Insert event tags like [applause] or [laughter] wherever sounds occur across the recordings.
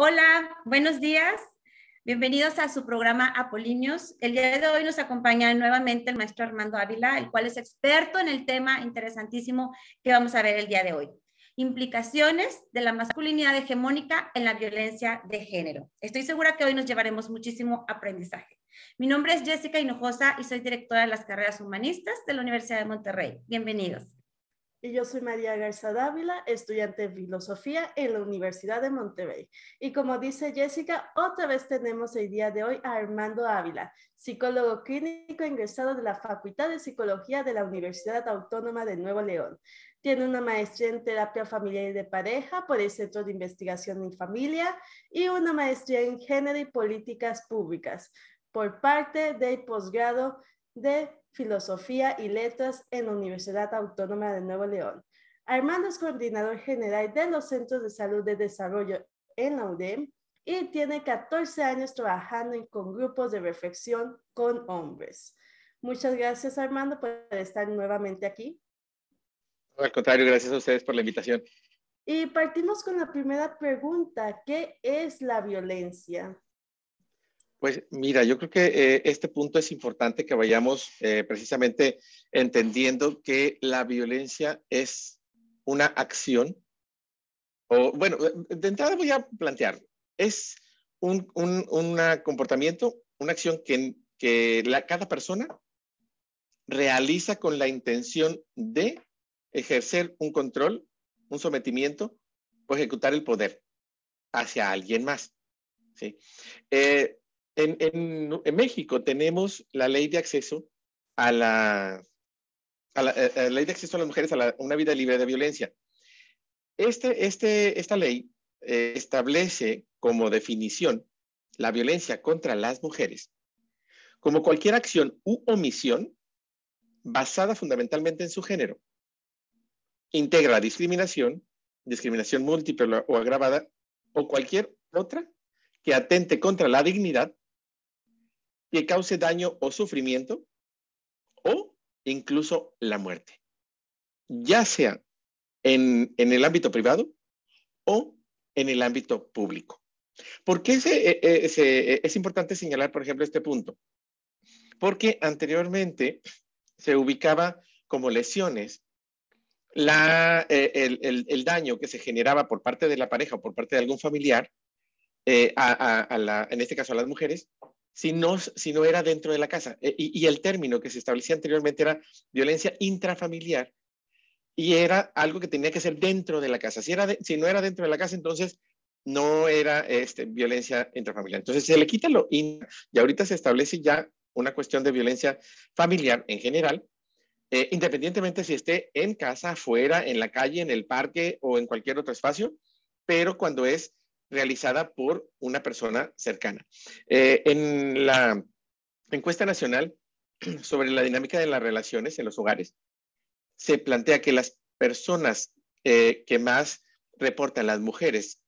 Hola, buenos días. Bienvenidos a su programa Apolinios. El día de hoy nos acompaña nuevamente el maestro Armando Ávila, el cual es experto en el tema interesantísimo que vamos a ver el día de hoy. Implicaciones de la masculinidad hegemónica en la violencia de género. Estoy segura que hoy nos llevaremos muchísimo aprendizaje. Mi nombre es Jessica Hinojosa y soy directora de las carreras humanistas de la Universidad de Monterrey. Bienvenidos. Y yo soy María Garza Dávila, estudiante de filosofía en la Universidad de Monterrey. Y como dice Jessica, otra vez tenemos el día de hoy a Armando Ávila, psicólogo clínico ingresado de la Facultad de Psicología de la Universidad Autónoma de Nuevo León. Tiene una maestría en terapia familiar y de pareja por el Centro de Investigación en Familia y una maestría en género y políticas públicas por parte del posgrado de Filosofía y Letras en la Universidad Autónoma de Nuevo León. Armando es coordinador general de los Centros de Salud de Desarrollo en la UDEM y tiene 14 años trabajando con grupos de reflexión con hombres. Muchas gracias, Armando, por estar nuevamente aquí. Al contrario, gracias a ustedes por la invitación. Y partimos con la primera pregunta, ¿qué es la violencia? Pues mira, yo creo que eh, este punto es importante que vayamos eh, precisamente entendiendo que la violencia es una acción, o bueno, de entrada voy a plantear, es un, un comportamiento, una acción que, que cada persona realiza con la intención de ejercer un control, un sometimiento o ejecutar el poder hacia alguien más. ¿sí? Eh, en, México tenemos la ley de acceso a la, la, eh, eh, ley de acceso a las mujeres a una vida libre de violencia. Este, este, esta ley eh, establece como definición la violencia contra las mujeres como cualquier acción u omisión basada fundamentalmente en su género. Integra discriminación, discriminación múltiple o agravada o cualquier otra que atente contra la dignidad, que cause daño o sufrimiento o incluso la muerte, ya sea en, el ámbito privado o en el ámbito público. ¿Por qué eh, eh, eh, es importante señalar, por ejemplo, este punto? Porque anteriormente se ubicaba como lesiones el, daño que se generaba por parte de la pareja o por parte de algún familiar, en este caso a las mujeres, si no, si no era dentro de la casa. E, y, el término que se establecía anteriormente era violencia intrafamiliar y era algo que tenía que ser dentro de la casa. Si, era si no era dentro de la casa, entonces no era este, violencia intrafamiliar. Entonces se le quita lo in, y ahorita se establece ya una cuestión de violencia familiar en general, eh, independientemente si esté en casa, afuera, en la calle, en el parque o en cualquier otro espacio, pero cuando es realizada por una persona cercana. Eh, en la encuesta nacional [clears throat] sobre la dinámica de las relaciones en los hogares, se plantea que las personas eh, que más reportan, las mujeres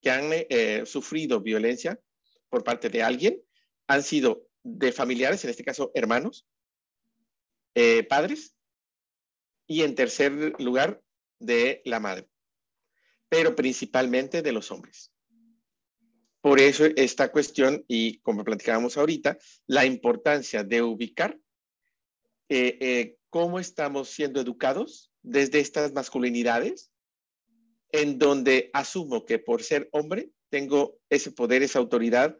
que han eh, sufrido violencia por parte de alguien, han sido de familiares, en este caso hermanos, padres, y en tercer lugar, de la madre, pero principalmente de los hombres. Por eso esta cuestión y como platicábamos ahorita, la importancia de ubicar eh, eh, cómo estamos siendo educados desde estas masculinidades, en donde asumo que por ser hombre tengo ese poder, esa autoridad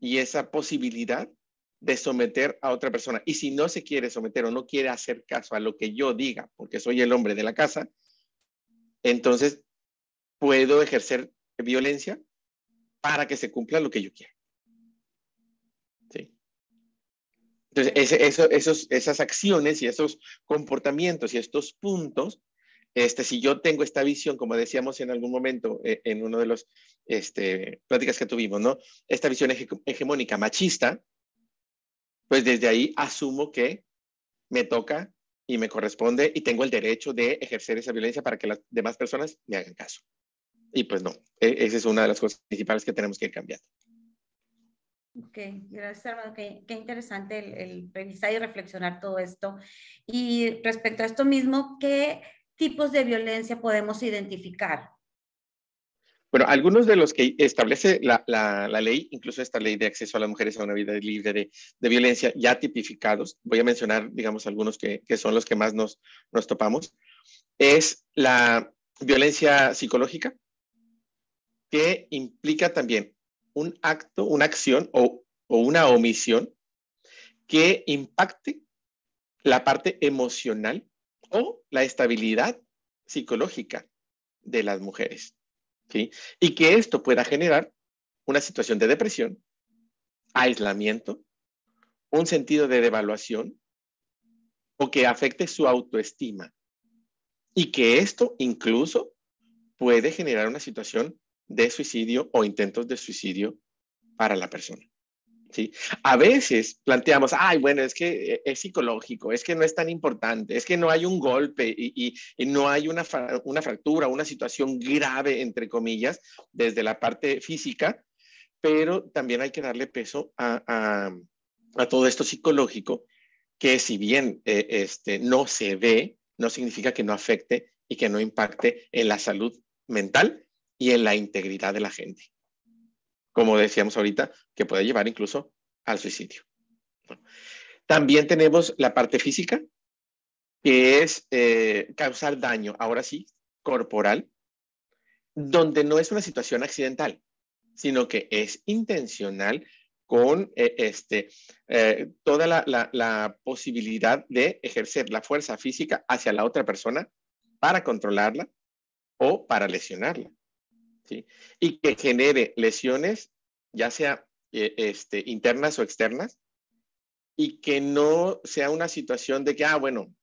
y esa posibilidad de someter a otra persona. Y si no se quiere someter o no quiere hacer caso a lo que yo diga, porque soy el hombre de la casa, entonces puedo ejercer violencia para que se cumpla lo que yo quiera. Entonces, esas acciones y esos comportamientos y estos puntos, este, si yo tengo esta visión, como decíamos en algún momento eh, en una de las este, pláticas que tuvimos, ¿no? Esta visión hegemónica machista, pues desde ahí asumo que me toca y me corresponde y tengo el derecho de ejercer esa violencia para que las demás personas me hagan caso. Y pues no, e, esa es una de las cosas principales que tenemos que cambiar Ok, gracias Armando. Qué, interesante el, el, revisar y reflexionar todo esto. Y respecto a esto mismo, ¿qué tipos de violencia podemos identificar? Bueno, algunos de los que establece la, ley, incluso esta ley de acceso a las mujeres a una vida libre de, violencia, ya tipificados, voy a mencionar, digamos, algunos que, que son los que más nos, nos topamos, es la violencia psicológica, que implica también un acto, una acción o, una omisión que impacte la parte emocional o la estabilidad psicológica de las mujeres. Y que esto pueda generar una situación de depresión, aislamiento, un sentido de devaluación o que afecte su autoestima. Y que esto incluso puede generar una situación de suicidio o intentos de suicidio para la persona. ¿sí? A veces planteamos, ay, bueno, es que e-, es psicológico, es que no es tan importante, es que no hay un golpe y, no hay una, fractura, una situación grave, entre comillas, desde la parte física, pero también hay que darle peso a, todo esto psicológico, que si bien eh, este, no se ve, no significa que no afecte y que no impacte en la salud mental y en la integridad de la gente. Como decíamos ahorita, que puede llevar incluso al suicidio. También tenemos la parte física, que es eh, causar daño, ahora sí, corporal, donde no es una situación accidental, sino que es intencional con eh, este, eh, toda la, posibilidad de ejercer la fuerza física hacia la otra persona para controlarla o para lesionarla y que genere lesiones, ya sea eh, este, internas o externas, y que no sea una situación de que, ah, bueno,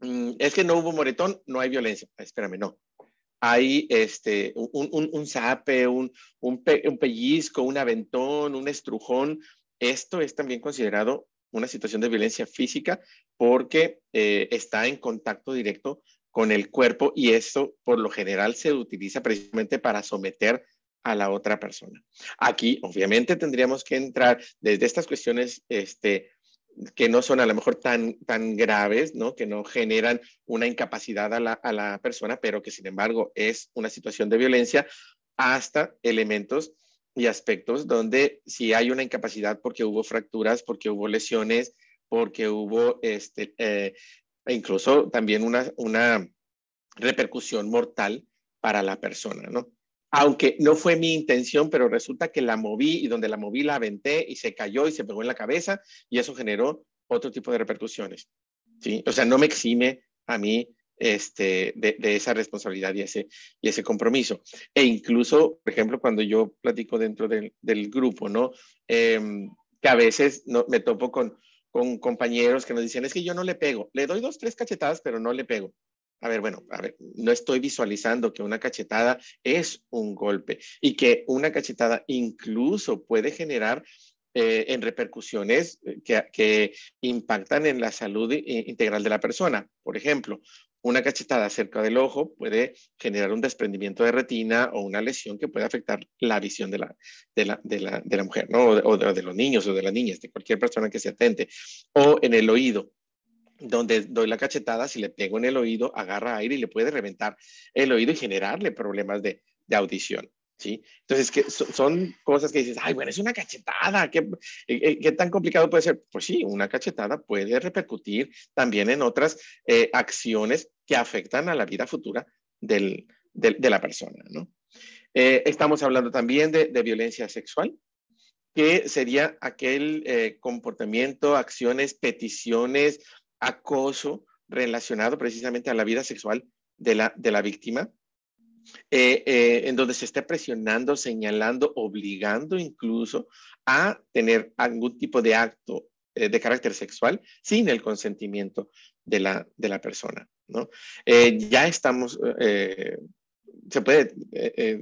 mm, es que no hubo moretón, no hay violencia. Ah, espérame, no. Hay este, un, un, un zape, un, pellizco, un aventón, un estrujón. Esto es también considerado una situación de violencia física porque eh, está en contacto directo con el cuerpo y esto por lo general se utiliza precisamente para someter a la otra persona. Aquí obviamente tendríamos que entrar desde estas cuestiones este, que no son a lo mejor tan, tan graves, ¿no? que no generan una incapacidad a la, persona, pero que sin embargo es una situación de violencia, hasta elementos y aspectos donde si hay una incapacidad porque hubo fracturas, porque hubo lesiones, porque hubo este, eh, e incluso también una, una repercusión mortal para la persona, ¿no? Aunque no fue mi intención, pero resulta que la moví y donde la moví la aventé y se cayó y se pegó en la cabeza y eso generó otro tipo de repercusiones, ¿sí? O sea, no me exime a mí este, de, esa responsabilidad y ese, y ese compromiso. E incluso, por ejemplo, cuando yo platico dentro del, grupo, ¿no? Em, que a veces no, me topo con, con compañeros que nos dicen, es que yo no le pego, le doy dos, tres cachetadas, pero no le pego. A ver, bueno, a ver, no estoy visualizando que una cachetada es un golpe y que una cachetada incluso puede generar eh, en repercusiones eh, que, que, impactan en la salud eh, integral de la persona. Por ejemplo, una cachetada cerca del ojo puede generar un desprendimiento de retina o una lesión que puede afectar la visión de la, de la, mujer, ¿no? o, de, los niños o de las niñas, de cualquier persona que se atente. O en el oído, donde doy la cachetada, si le pego en el oído, agarra aire y le puede reventar el oído y generarle problemas de audición. Entonces, que son cosas que dices, ay, bueno, es una cachetada, ¿qué, eh, eh, ¿qué, tan complicado puede ser? Pues sí, una cachetada puede repercutir también en otras eh, acciones que afectan a la vida futura de la persona, estamos hablando también de, violencia sexual, que sería aquel comportamiento, acciones, peticiones, acoso relacionado precisamente a la vida sexual de la, de la víctima. Eh, eh, en donde se esté presionando, señalando, obligando incluso a tener algún tipo de acto eh, de carácter sexual sin el consentimiento de la, persona. ya estamos, se puede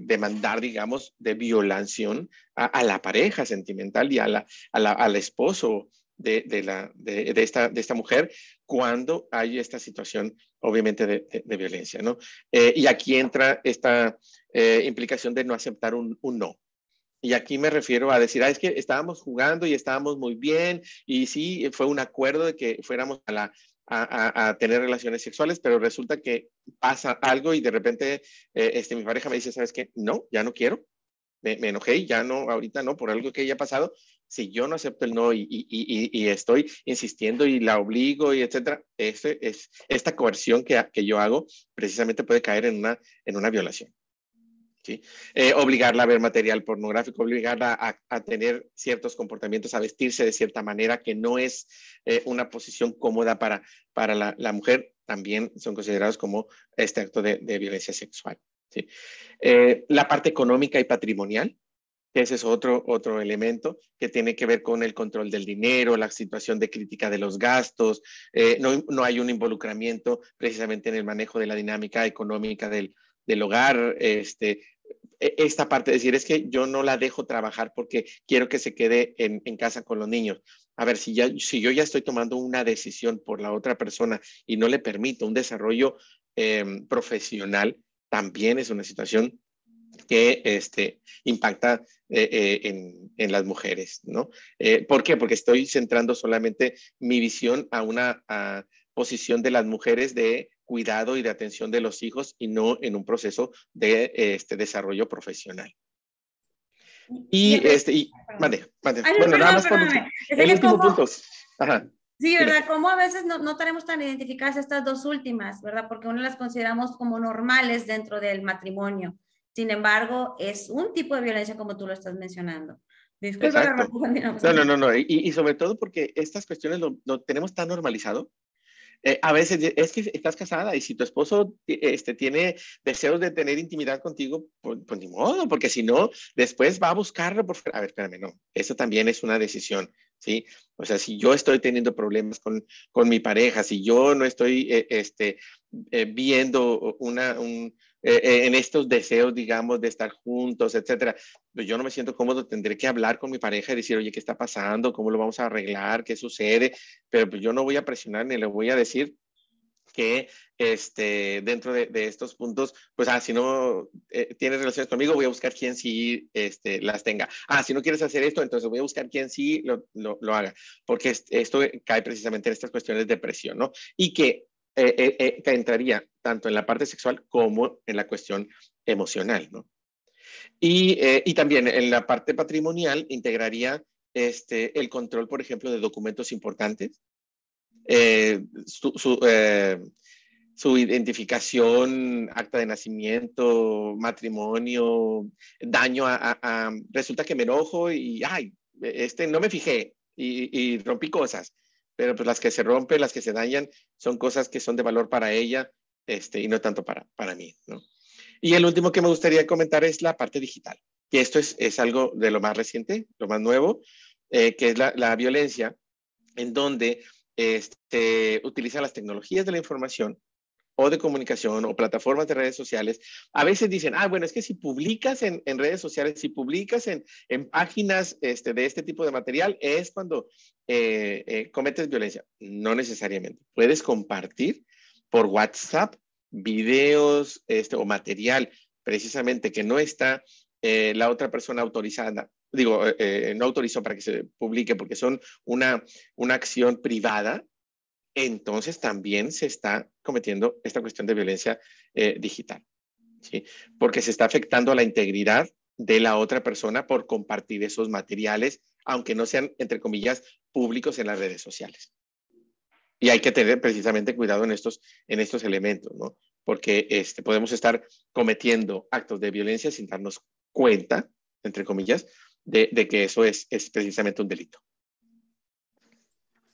demandar, digamos, de violación a, la pareja sentimental y a al esposo de, la, de, esta, mujer cuando hay esta situación, obviamente, de, violencia, ¿no? Eh, y aquí entra esta eh, implicación de no aceptar un, no. Y aquí me refiero a decir, ah, es que estábamos jugando y estábamos muy bien, y sí, fue un acuerdo de que fuéramos a A, tener relaciones sexuales, pero resulta que pasa algo y de repente eh, este, mi pareja me dice, ¿sabes qué? No, ya no quiero, me, me, enojé y ya no, ahorita no, por algo que haya pasado, si yo no acepto el no y, estoy insistiendo y la obligo y etcétera, es, esta coerción que, que, yo hago precisamente puede caer en una, en una violación. Eh, obligarla a ver material pornográfico, obligarla a, tener ciertos comportamientos, a vestirse de cierta manera que no es eh, una posición cómoda para, para la, mujer, también son considerados como este acto de, violencia sexual. Eh, la parte económica y patrimonial, ese es otro, otro elemento que tiene que ver con el control del dinero, la situación de crítica de los gastos. Eh, no, hay un involucramiento precisamente en el manejo de la dinámica económica del, hogar. Este, e, esta parte, decir, es que yo no la dejo trabajar porque quiero que se quede en, casa con los niños. A ver, si, ya, si yo ya estoy tomando una decisión por la otra persona y no le permito un desarrollo em, profesional, también es una situación que este, impacta eh, eh, en, en, las mujeres, ¿no? Eh, ¿Por qué? Porque estoy centrando solamente mi visión a una a posición de las mujeres de cuidado y de atención de los hijos y no en un proceso de este, desarrollo profesional. Y, este, y, mande, mande. bueno, nada más por el último Sí, ¿verdad? Como a veces no, no, tenemos tan identificadas estas dos últimas, ¿verdad? Porque uno las consideramos como normales dentro del matrimonio sin embargo, es un tipo de violencia como tú lo estás mencionando. no, no, no, Y, sobre todo porque estas cuestiones lo, tenemos tan normalizado. Eh, a veces es que estás casada y si tu esposo este, tiene deseos de tener intimidad contigo, pues, pues, ni modo, porque si no, después va a buscarlo. Por... A ver, espérame, no. Eso también es una decisión. O sea, si yo estoy teniendo problemas con, mi pareja, si yo no estoy eh, este, eh, viendo una, eh, en estos deseos, digamos, de estar juntos, etcétera, pues yo no me siento cómodo, tendré que hablar con mi pareja y decir, oye, ¿qué está pasando? ¿Cómo lo vamos a arreglar? ¿Qué sucede? Pero pues, yo no voy a presionar ni le voy a decir, que este, dentro de, estos puntos, pues, ah, si no eh, tienes relaciones conmigo, voy a buscar quién sí este, las tenga. Ah, si no quieres hacer esto, entonces voy a buscar quién sí lo, haga, porque esto cae precisamente en estas cuestiones de presión, ¿no? Y eh, eh, que entraría tanto en la parte sexual como en la cuestión emocional, ¿no? Y, y, también en la parte patrimonial integraría este, el control, por ejemplo, de documentos importantes, eh, eh, su, identificación, acta de nacimiento, matrimonio, daño a, Resulta que me enojo y, ay, este, no me fijé y, rompí cosas, pero pues, las que se rompen, las que se dañan, son cosas que son de valor para ella este, y no tanto para, para mí, Y el último que me gustaría comentar es la parte digital, Y esto es, algo de lo más reciente, lo más nuevo, eh, que es la, violencia, en donde este, utiliza las tecnologías de la información o de comunicación o plataformas de redes sociales, a veces dicen, ah, bueno, es que si publicas en, redes sociales, si publicas en, páginas este, de este tipo de material, es cuando eh, eh, cometes violencia. No necesariamente. Puedes compartir por WhatsApp videos este, o material precisamente que no está eh, la otra persona autorizada digo, eh, eh, no autorizó para que se publique porque son una, una acción privada, entonces también se está cometiendo esta cuestión de violencia eh, digital, ¿sí? Porque se está afectando a la integridad de la otra persona por compartir esos materiales, aunque no sean, entre comillas, públicos en las redes sociales. Y hay que tener precisamente cuidado en estos, en estos elementos, ¿no? Porque este, podemos estar cometiendo actos de violencia sin darnos cuenta, entre comillas, de, que eso es, precisamente un delito.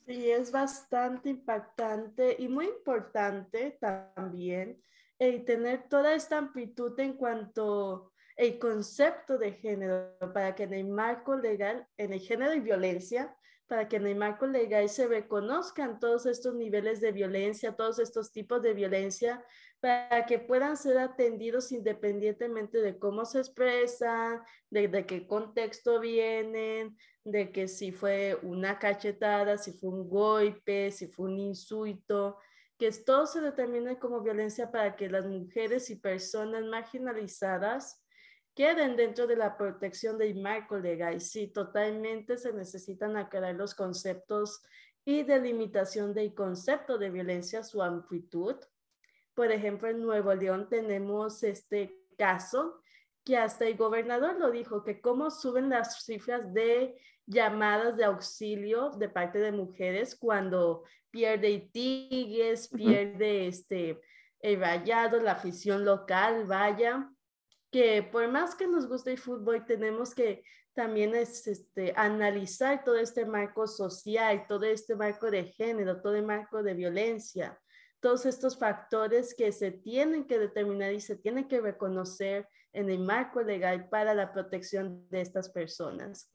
Sí, es bastante impactante y muy importante también eh, tener toda esta amplitud en cuanto el concepto de género para que en el marco legal, en el género y violencia, para que en el marco legal se reconozcan todos estos niveles de violencia, todos estos tipos de violencia, para que puedan ser atendidos independientemente de cómo se expresan, de, qué contexto vienen, de que si fue una cachetada, si fue un golpe, si fue un insulto, que todo se determine como violencia para que las mujeres y personas marginalizadas queden dentro de la protección del marco legal. Sí, totalmente se necesitan aclarar los conceptos y delimitación del concepto de violencia, su amplitud. Por ejemplo, en Nuevo León tenemos este caso que hasta el gobernador lo dijo, que cómo suben las cifras de llamadas de auxilio de parte de mujeres cuando pierde Tigres, pierde este, el vallado, la afición local, vaya que por más que nos guste el fútbol, tenemos que también este, analizar todo este marco social, todo este marco de género, todo el marco de violencia, todos estos factores que se tienen que determinar y se tienen que reconocer en el marco legal para la protección de estas personas.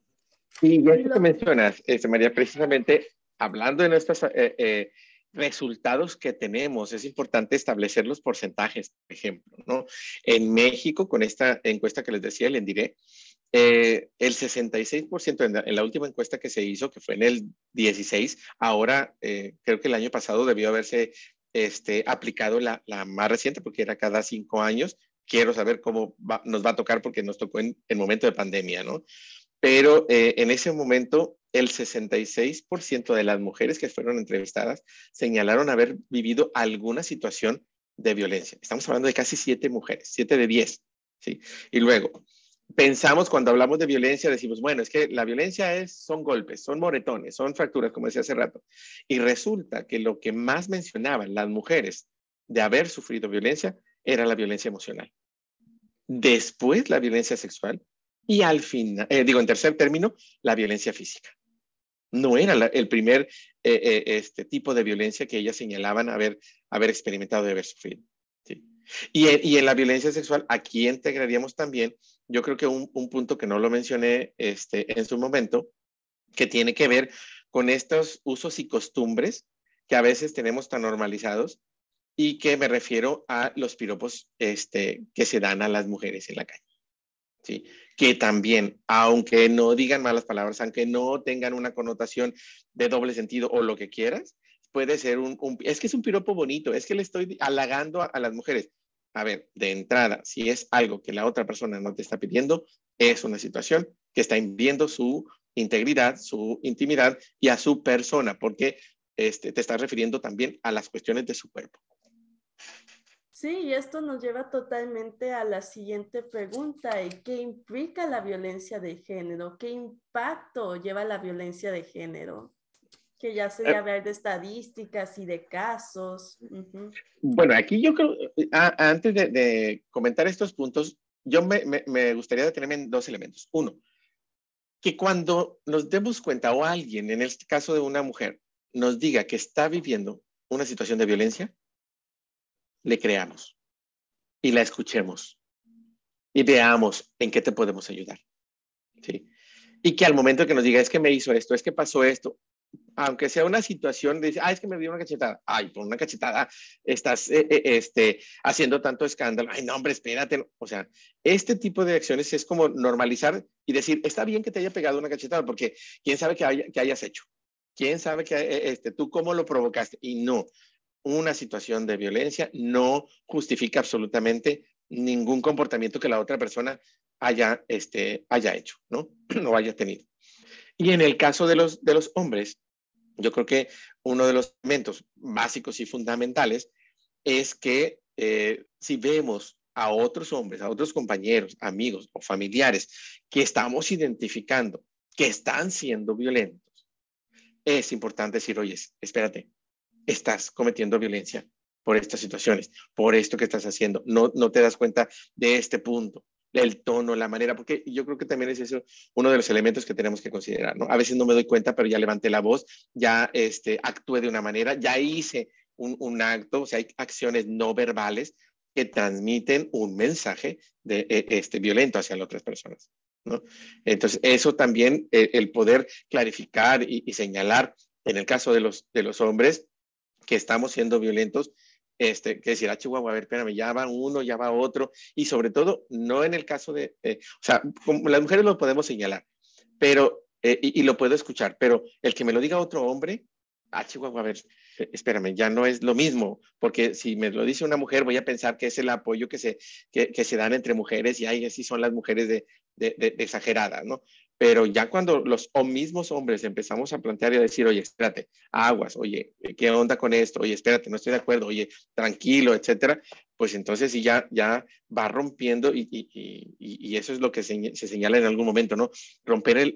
Sí, y que mencionas, este, María, precisamente hablando de nuestras eh, eh resultados que tenemos. Es importante establecer los porcentajes, por ejemplo, ¿no? En México, con esta encuesta que les decía, el diré, eh, el 66% en la, última encuesta que se hizo, que fue en el 16, ahora eh, creo que el año pasado debió haberse este, aplicado la, más reciente porque era cada cinco años. Quiero saber cómo nos va a tocar porque nos tocó en el momento de pandemia, ¿no? Pero eh, en ese momento el 66% de las mujeres que fueron entrevistadas señalaron haber vivido alguna situación de violencia. Estamos hablando de casi 7 mujeres, 7 de 10. ¿sí? Y luego, pensamos cuando hablamos de violencia, decimos, bueno, es que la violencia es, son golpes, son moretones, son fracturas, como decía hace rato. Y resulta que lo que más mencionaban las mujeres de haber sufrido violencia era la violencia emocional. Después la violencia sexual y al final, eh, digo, en tercer término, la violencia física no era el primer eh, eh, este tipo de violencia que ellas señalaban haber, haber experimentado y haber sufrido. Eh, y, en, la violencia sexual, aquí integraríamos también, yo creo que un, punto que no lo mencioné este, en su momento, que tiene que ver con estos usos y costumbres que a veces tenemos tan normalizados y que me refiero a los piropos este, que se dan a las mujeres en la calle. Que también, aunque no digan malas palabras, aunque no tengan una connotación de doble sentido o lo que quieras, puede ser un, es que es un piropo bonito, es que le estoy halagando a, las mujeres. A ver, de entrada, si es algo que la otra persona no te está pidiendo, es una situación que está invirtiendo su integridad, su intimidad y a su persona, porque este, te estás refiriendo también a las cuestiones de su cuerpo. Sí, y esto nos lleva totalmente a la siguiente pregunta, ¿qué implica la violencia de género? ¿Qué impacto lleva la violencia de género? Que ya se eh, debe hablar de estadísticas y de casos. Bueno, aquí yo creo, ah, antes de, comentar estos puntos, yo me, me, gustaría detenerme en dos elementos. Uno, que cuando nos demos cuenta o alguien, en el este caso de una mujer, nos diga que está viviendo una situación de violencia, le creamos y la escuchemos y veamos en qué te podemos ayudar. ¿sí? Y que al momento que nos diga, es que me hizo esto, es que pasó esto, aunque sea una situación de, ah, es que me dio una cachetada, ay, por una cachetada estás eh, eh, este, haciendo tanto escándalo, ay, no, hombre, espérate. O sea, este tipo de acciones es como normalizar y decir, está bien que te haya pegado una cachetada, porque quién sabe qué hayas hecho, quién sabe que eh, este, tú cómo lo provocaste. Y no, una situación de violencia no justifica absolutamente ningún comportamiento que la otra persona haya, este, haya hecho, ¿no? no [clears throat] haya tenido. Y en el caso de los, de los hombres, yo creo que uno de los elementos básicos y fundamentales es que eh, si vemos a otros hombres, a otros compañeros, amigos o familiares que estamos identificando que están siendo violentos, es importante decir, oye, espérate, estás cometiendo violencia por estas situaciones, por esto que estás haciendo. No, no te das cuenta de este punto, el tono, la manera, porque yo creo que también es eso uno de los elementos que tenemos que considerar, ¿no? A veces no me doy cuenta, pero ya levanté la voz, ya este, actué de una manera, ya hice un, un acto, o sea, hay acciones no verbales que transmiten un mensaje de, e, este, violento hacia las otras personas, ¿no? Entonces, eso también, e, el, poder clarificar y, y señalar, en el caso de los, de los hombres, que estamos siendo violentos, este, que decir, ah, Chihuahua, a ver, espérame, ya va uno, ya va otro, y sobre todo, no en el caso de, eh, o sea, como las mujeres lo podemos señalar, pero, eh, y, lo puedo escuchar, pero el que me lo diga otro hombre, ah, Chihuahua, a ver, eh, espérame, ya no es lo mismo, porque si me lo dice una mujer, voy a pensar que es el apoyo que se, se dan entre mujeres, y ahí sí son las mujeres de exageradas, ¿no? Pero ya cuando los mismos hombres empezamos a plantear y a decir, oye, espérate, aguas, oye, ¿qué onda con esto? Oye, espérate, no estoy de acuerdo, oye, tranquilo, etcétera, pues entonces sí ya, ya va rompiendo y, eso es lo que se, se, señala en algún momento, ¿no? Romper el,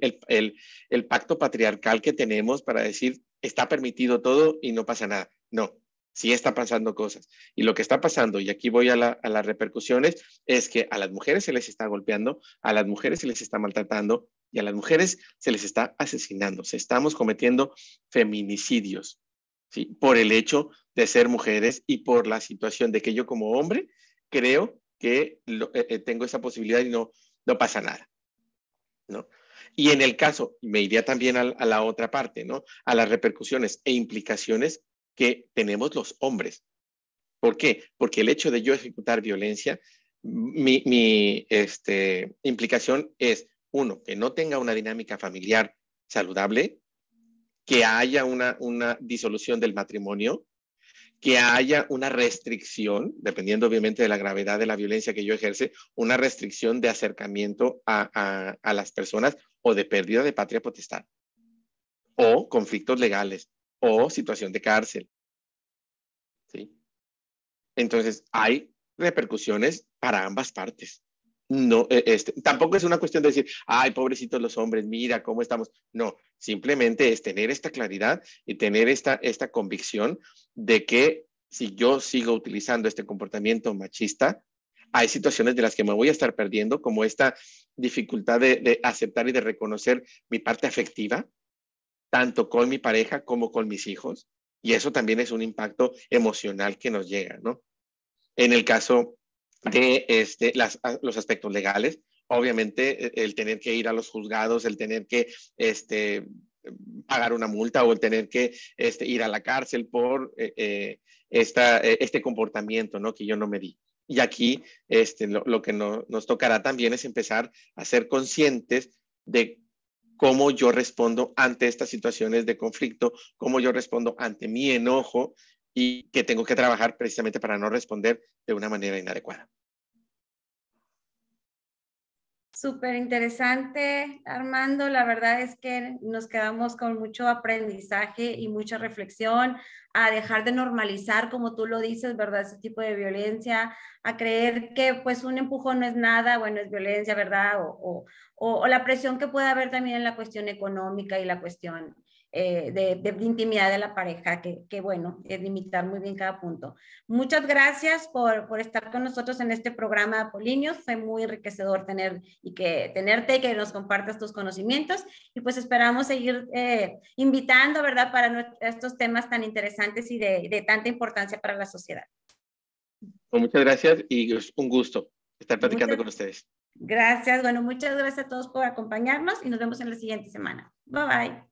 el pacto patriarcal que tenemos para decir, está permitido todo y no pasa nada. No, sí está pasando cosas. Y lo que está pasando, y aquí voy a, las repercusiones, es que a las mujeres se les está golpeando, a las mujeres se les está maltratando y a las mujeres se les está asesinando. Se estamos cometiendo feminicidios, ¿sí? Por el hecho de ser mujeres y por la situación de que yo como hombre creo que eh, eh, tengo esa posibilidad y no, no pasa nada, ¿no? Y en el caso, me iría también a, la otra parte, ¿no? A las repercusiones e implicaciones que tenemos los hombres. ¿Por qué? Porque el hecho de yo ejecutar violencia, mi, este, implicación es, uno, que no tenga una dinámica familiar saludable, que haya una, disolución del matrimonio, que haya una restricción, dependiendo obviamente de la gravedad de la violencia que yo ejerce, una restricción de acercamiento a las personas o de pérdida de patria potestad o conflictos legales o situación de cárcel. ¿Sí? Entonces, hay repercusiones para ambas partes. No, e, este, tampoco es una cuestión de decir, ay, pobrecitos los hombres, mira cómo estamos. No, simplemente es tener esta claridad y tener esta, esta convicción de que si yo sigo utilizando este comportamiento machista, hay situaciones de las que me voy a estar perdiendo, como esta dificultad de aceptar y de reconocer mi parte afectiva, tanto con mi pareja como con mis hijos. Y eso también es un impacto emocional que nos llega, ¿no? En el caso de este, las, los aspectos legales, obviamente e, el tener que ir a los juzgados, el tener que este, pagar una multa o el tener que este, ir a la cárcel por eh, eh, esta, eh, este comportamiento, ¿no? Que yo no me di. Y aquí este, lo, que nos tocará también es empezar a ser conscientes de cómo yo respondo ante estas situaciones de conflicto, cómo yo respondo ante mi enojo y que tengo que trabajar precisamente para no responder de una manera inadecuada súper interesante, Armando. La verdad es que nos quedamos con mucho aprendizaje y mucha reflexión a dejar de normalizar, como tú lo dices, ¿verdad? Ese tipo de violencia, a creer que pues un empujón no es nada, bueno, es violencia, ¿verdad? O, o la presión que puede haber también en la cuestión económica y la cuestión eh, de, de, intimidad de la pareja, que, bueno, es limitar muy bien cada punto. Muchas gracias por, por, estar con nosotros en este programa Polinios Fue muy enriquecedor tener y que, tenerte y que nos compartas tus conocimientos. Y pues esperamos seguir eh, invitando, ¿verdad?, para estos temas tan interesantes y de, de tanta importancia para la sociedad. Pues muchas gracias y es un gusto estar platicando con ustedes. Gracias. Bueno, muchas gracias a todos por acompañarnos y nos vemos en la siguiente semana. Bye bye.